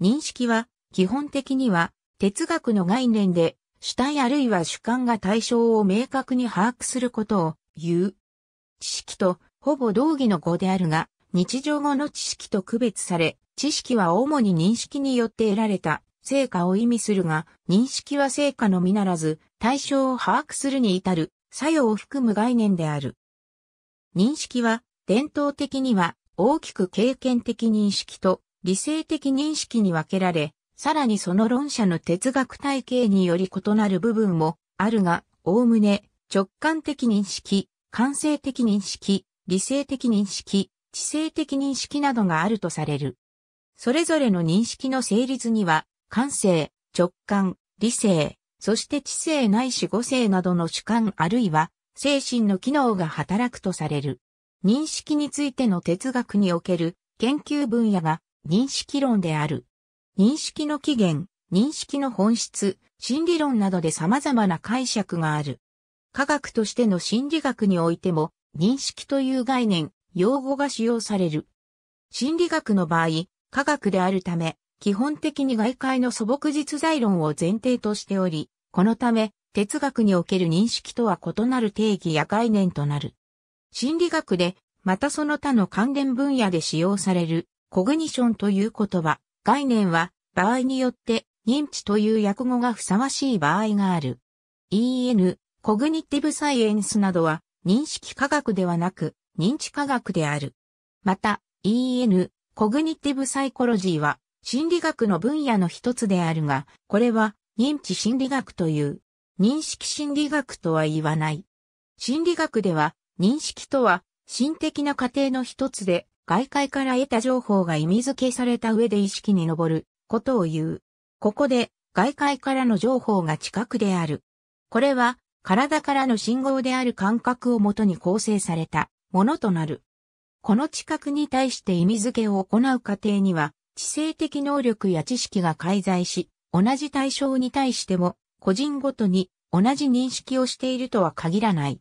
認識は、基本的には、哲学の概念で、主体あるいは主観が対象を明確に把握することを言う。知識とほぼ同義の語であるが、日常語の知識と区別され、知識は主に認識によって得られた成果を意味するが、認識は成果のみならず、対象を把握するに至る作用を含む概念である。認識は、伝統的には大きく経験的認識と理性的認識に分けられ、さらにその論者の哲学体系により異なる部分もあるが、おおむね直感的認識、感性的認識、理性的認識、知性的認識などがあるとされる。それぞれの認識の成立には、感性、直感、理性、そして知性ないし語性などの主観あるいは精神の機能が働くとされる。認識についての哲学における研究分野が認識論である。認識の起源、認識の本質、心理論などで様々な解釈がある。科学としての心理学においても、認識という概念、用語が使用される。心理学の場合、科学であるため、基本的に外界の素朴実在論を前提としており、このため、哲学における認識とは異なる定義や概念となる。心理学で、またその他の関連分野で使用されるコグニションという言葉、概念は、場合によって、認知という訳語がふさわしい場合がある。EN、コグニティブサイエンスなどは、認識科学ではなく、認知科学である。また、EN、コグニティブサイコロジーは、心理学の分野の一つであるが、これは、認知心理学という、認識心理学とは言わない。心理学では、認識とは、心的な過程の一つで、外界から得た情報が意味付けされた上で意識に上ることを言う。ここで外界からの情報が近くである。これは体からの信号である感覚をもとに構成されたものとなる。この知覚に対して意味付けを行う過程には、知性的能力や知識が介在し、同じ対象に対しても、個人ごとに同じ認識をしているとは限らない。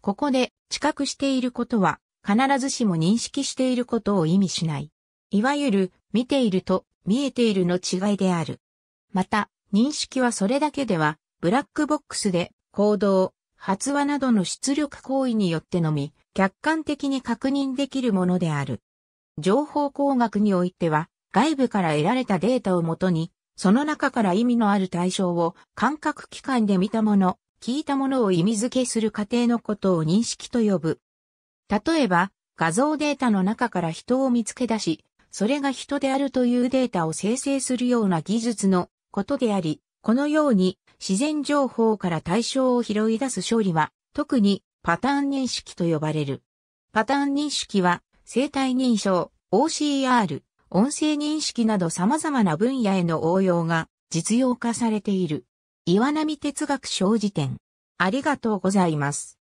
ここで知覚していることは、必ずしも認識していることを意味しない。いわゆる、見ていると、見えているの違いである。また、認識はそれだけでは、ブラックボックスで、行動、発話などの出力行為によってのみ、客観的に確認できるものである。情報工学においては、外部から得られたデータをもとに、その中から意味のある対象を感覚器官で見たもの、聞いたものを意味付けする過程のことを認識と呼ぶ。例えば、画像データの中から人を見つけ出し、それが人であるというデータを生成するような技術のことであり、このように自然情報から対象を拾い出す処理は、特にパターン認識と呼ばれる。パターン認識は、生体認証、OCR、音声認識など様々な分野への応用が実用化されている。岩波哲学小辞典。ありがとうございます。